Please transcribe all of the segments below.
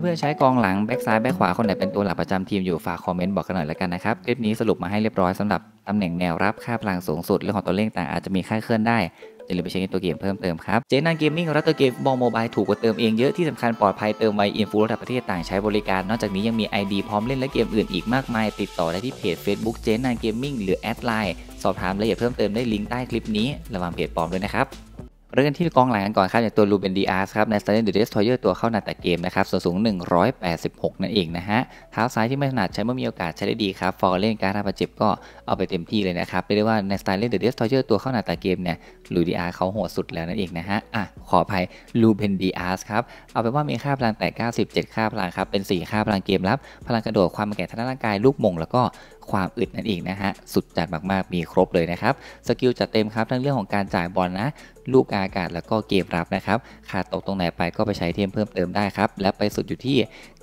เพื่อนๆใช้กองหลัง แบ็กซ้ายแบ็กขวาคนไหนเป็นตัวหลักประจำทีมอยู่ฝากคอมเมนต์บอกกันหน่อยแล้วกันนะครับคลิปนี้สรุปมาให้เรียบร้อยสำหรับตำแหน่งแนวรับค่าพลังสูงสุดเรื่องของตัวเลขต่างอาจจะมีค่าเคลื่อนได้จะเลืไปเช็คในตัวเกมเพิ่มเติมครับเจนันเกมมิ่งรับตัวเกมบอลโมบายถูกกว่าเติมเองเยอะ ที่สำคัญปลอดภัยเติมไวอินฟูระดับประเทศต่างใช้บริการ นอกจากนี้ยังมี ID พร้อมเล่นและเกมอื่นอีกมากมายติดต่อได้ที่เพจ Facebook เจนันเกมมิ่งหรือแอดไลน์สอบถามรายละเอียดเพิ่มเติมได้ลิงก์ใต้คลิปนี้ระวังเพจปลอมด้วยนะครับเรื่องที่กองหลังกันก่อนครับอย่างตัวลูเบนดีอาร์สครับในสเตนเดอร์เดสทอยเยอร์ตัวเข้าหนาแต่เกมนะครับส่วนสูง 186 นั่นเองนะฮะเท้าซ้ายที่ไม่ถนัดใช้เมื่อมีโอกาสใช้ได้ดีครับ ฟอร์เล่นการ์ดาบาเจ็บก็เอาไปเต็มที่เลยนะครับไม่ได้ว่าในสไตล์เล่นเดอะเดสทอยเยอร์ตัวเข้าหนาแต่เกมเนี่ยลูดีอาร์เขาโหดสุดแล้วนั่นเองนะฮะอ่ะขออภัยลูเบนดีอาร์สครับ เอาไปว่ามีค่าพลังแต่97 ค่าพลังครับ เป็น 4 ค่าพลังเกมรับ พลังกระโดดความแข็งทางร่างกายลูกมงแล้วก็ความอึดนั่นเองนะฮะ สุดจัดมากๆ มีครบเลยนะครับ สกิลจัดเต็มครับ ทั้งเรื่องของการจ่ายบอลนะ ลูกอากาศแล้วก็เกมรับนะครับ ขาดตกตรงไหนไปก็ไปใช้เทมเพิ่มเติมได้ครับ และไปสุดอยู่ที่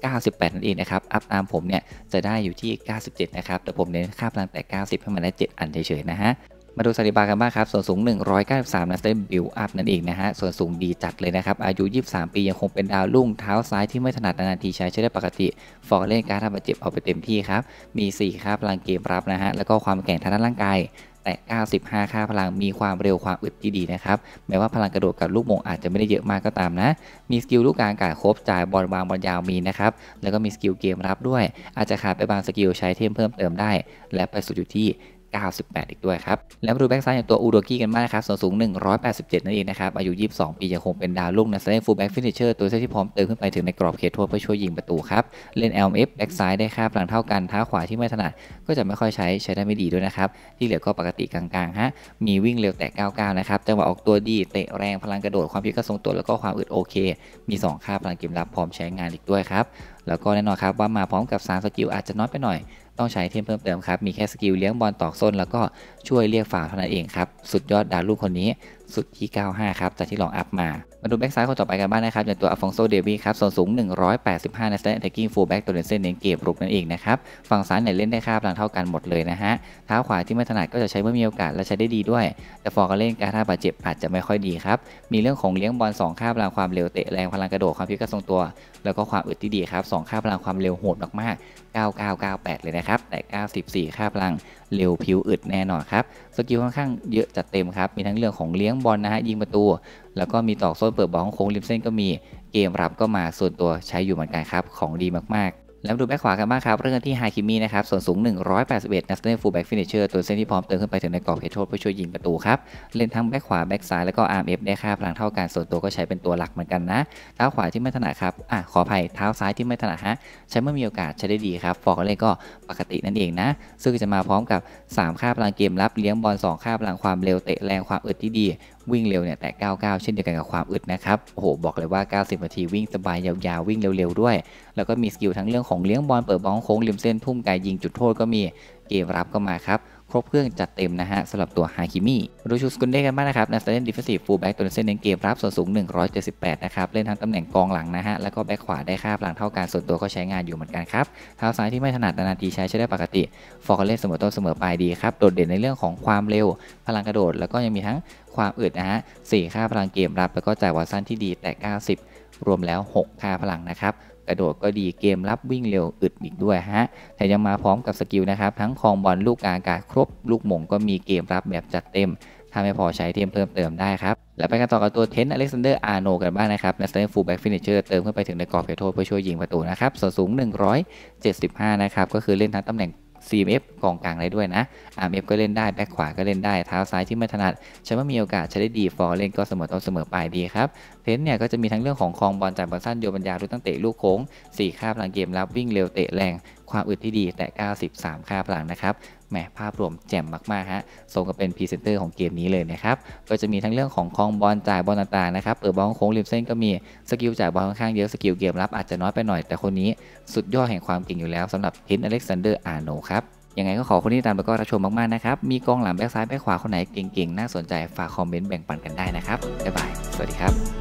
98 นั่นเองนะครับ อัพตามผมเนี่ยจะได้อยู่ที่ 97 นะครับ แต่ผมเน้นค่าพลังแต่ 90ให้มันได้7อันเฉยๆ นะฮะมาดูสถิติบากันบ้างครับ ส่วนสูง 193นัดเต้นบิลอัพนั่นเองนะฮะ ส่วนสูงดีจัดเลยนะครับ อายุ 23 ปี ยังคงเป็นดาวรุ่งเท้าซ้ายที่ไม่ถนัดนาทีใช้ใช้ได้ปกติ ฟอร์เล่นการทำบาดเจ็บเอาไปเต็มที่ครับ มี 4ค่าพลังเกมรับนะฮะ แล้วก็ความแข็งทางด้านร่างกาย แต่ 95 ค่าพลังมีความเร็วความอึดที่ดีนะครับ แม้ว่าพลังกระโดดกับลูกมงอาจจะไม่ได้เยอะมากก็ตามนะ มีสกิลลูกกลางกาดครบจ่ายบอลวางบอลยาวมีนะครับ แล้วก็มีสกิลเกมรับด้วย อาจจะขาดไปบางสกิลใช้เทมเพิ่มเติมได้ และไปสุดอยู่ที่98อีกด้วยครับแล้วมาดูแบ็กซ้ายอย่างตัวอูโดกี้กันบ้างครับ ส่วนสูง 187 นั่นเองนะครับ อายุ 22 ปียังคงเป็นดาวรุ่งนักแสดงฟูลแบ็กฟินิเชอร์ตัวเซตที่พร้อมเติมขึ้นไป ถึงในกรอบเขตโทษเพื่อช่วยยิงประตูครับ เล่น LMF แบ็กซ้ายได้ค่าพลังเท่ากันเท้าขวาที่ไม่ถนัดก็จะไม่ค่อยใช้ ใช้ได้ไม่ดีด้วยนะครับ ที่เหลือก็ปกติกลางๆฮะ มีวิ่งเร็วแต่99นะครับจังหวะออกตัวดี เตะแรง พลังกระโดด ความพิกระทรงตัว แล้วก็ความอึดโอเค มี2ค่าพลังเกมรับพร้อมใช้งานอีกด้วยครับแล้วก็แน่นอนครับว่ามาพร้อมกับ3สกิลอาจจะน้อยไปหน่อย ต้องใช้เทมเพิ่มเติมครับ มีแค่สกิลเลี้ยงบอลตอกส้นแล้วก็ช่วยเรียกฝ่าเท่านั้นเองครับ สุดยอดดาวลูกคนนี้สุดที่ 95 ครับจากที่ลองอัพมา มาดูแบ็กซ้ายคนต่อไปกันบ้างนะครับอย่างตัวอัฟองโซเดวีครับ ส่วนสูง 185ในสแตนด์แท็กกิ้งฟูลแบ็กตัวเล่นเส้นเน้นเกบรุกนั่นเองนะครับ ฝั่งซ้ายเนี่ยเล่นได้ค่าพลังเท่ากันหมดเลยนะฮะเท้าขวาที่ไม่ถนัดก็จะใช้เมื่อมีโอกาสและใช้ได้ดีด้วย แต่ฟอร์กเล่นการท่าบาดเจ็บอาจจะไม่ค่อยดีครับ มีเรื่องของเลี้ยงบอล2ค่าพลังความเร็วเตะแรงพลังกระโดดความพิกระทรงตัวแล้วก็ความอึดที่ดีครับ2ค่าพลังความเร็วโหดมากๆ9998เลยนะครับแต่94ค่าพลังเร็วผิวอึดแน่นอนครับสกิลค่อนข้างเยอะจัดเต็มครับมีทั้งเรื่องของเลี้ยงบอลนะฮะยิงประตู แล้วก็มีตอกส้นเปิดบอลของโค้งริมเส้นก็มี เกมรับก็มาส่วนตัวใช้อยู่เหมือนกันครับของดีมากๆแล้วดูแบ็คขวากันบ้างครับ เรื่องที่ฮาคิมีนะครับส่วนสูง 181นักเตะฟูลแบ็กฟินิเชอร์ตัวเส้นที่พร้อมเติมขึ้นไปถึงในกรอบเขตโทษเพื่อช่วยยิงประตูครับ เล่นทั้งแบ็คขวา แบ็คซ้าย แล้วก็อาร์มเอฟได้ค่าพลังเท่ากัน ส่วนตัวก็ใช้เป็นตัวหลักเหมือนกันนะ เท้าขวาที่ไม่ถนัดครับอ่ะขออภัยเท้าซ้ายที่ไม่ถนัดฮะ ใช้เมื่อมีโอกาสใช้ได้ดีครับฟอร์กเล่ก็ปกตินั่นเองนะ ซึ่งจะมาพร้อมกับ 3 ค่าพลังเกมรับเลี้ยงบอล2ค่าพลังความเร็วเตะแรงความอึดที่ดีวิ่งเร็วเนี่ยแต่ 99 เช่นเดียวกันกับความอึดนะครับโอ้โหบอกเลยว่า 90 นาทีวิ่งสบายยาวๆ วิ่งเร็วๆ ด้วย แล้วก็มีสกิลทั้งเรื่องของเลี้ยงบอลเปิดบอลโค้งริมเส้นทุ่มไกลยิงจุดโทษก็มีเกมรับก็มาครับครบเครื่องจัดเต็มนะฮะสำหรับตัวฮาคิมิดูชูสกุลเด้กันบ้างนะครับนักเล่นดิฟเฟนซีฟฟูลแบ็กตัวเส้นเน้นเกมรับส่วนสูง 178 นะครับ เล่นทั้งตำแหน่งกองหลังนะฮะ แล้วก็แบ็กขวาได้ค่าพลังเท่ากันส่วนตัวก็ใช้งานอยู่เหมือนกันครับเท้าซ้ายที่ไม่ถนัดนาทีใช้ใช้ได้ปกติ ฟอร์เล่นเสมอต้นเสมอปลายดีครับโดดเด่นในเรื่องของความเร็ว พลังกระโดด แล้วก็ยังมีทั้งความอึดนะฮะ4 ค่าพลังเกมรับ แล้วก็จ่ายวอลสั้นที่ดีแต่ 90 รวมแล้ว 6 ค่าพลังนะครับกระโดดก็ดีเกมรับวิ่งเร็วอึดอีกด้วยฮะแต่ยังมาพร้อมกับสกิลนะครับ ทั้งคลองบอลลูกกาอากาศครบ ลูกมงก็มีเกมรับแบบจัดเต็ม ถ้าไม่พอใช้เทมเพิ่มเติมได้ครับ แล้วไปกันต่อกับตัวเทนอเล็กซานเดอร์อาร์โนกันบ้างนะครับนักเตะฟูลแบ็กฟินิเชอร์เติมเขื้อไปถึงในกรอบเขตโทษเพื่อช่วยยิงประตูนะครับส่วนสูง 175 นะครับก็คือเล่นทั้งตำแหน่ง CMF กองกลางได้ด้วยนะ RMF ก็เล่นได้ แบ็คขวาก็เล่นได้ เท้าซ้ายที่ไม่ถนัดฉันว่ามีโอกาสใช้ได้ดีฟอร์เล่นก็เสมอต้นเสมอปลายดีครับเทนเนี่ยก็จะมีทั้งเรื่องของคลอง บอลจากบอล สั้นโยบัญยาลูกตั้งเตะลูกโค้ง4คาบหลังเกมรับวิ่งเร็วเตะแรง ความอึดที่ดี แต่ 93คาบหลังนะครับแหมภาพรวมแจ่มมากๆฮะสมกับเป็นพรีเซนเตอร์ของเกมนี้เลยนะครับ ก็จะมีทั้งเรื่องของคองบอลจ่ายบอลต่างๆนะครับเปิดบอลโค้งริมเส้นก็มี สกิลจ่ายบอลค่อนข้างเยอะ สกิลเกมรับอาจจะน้อยไปหน่อยแต่คนนี้ สุดยอดแห่งความเก่งอยู่แล้วสำหรับฮินอเล็กซานเดอร์อาร์โนครับ ยังไงก็ขอคนที่ตามไปก็รับชมมากๆนะครับ มีกองหลังแบ็กซ้ายแบ็กขวาคนไหนเก่งๆน่าสนใจฝากคอมเมนต์แบ่งปันกันได้นะครับ บ๊ายบาย สวัสดีครับ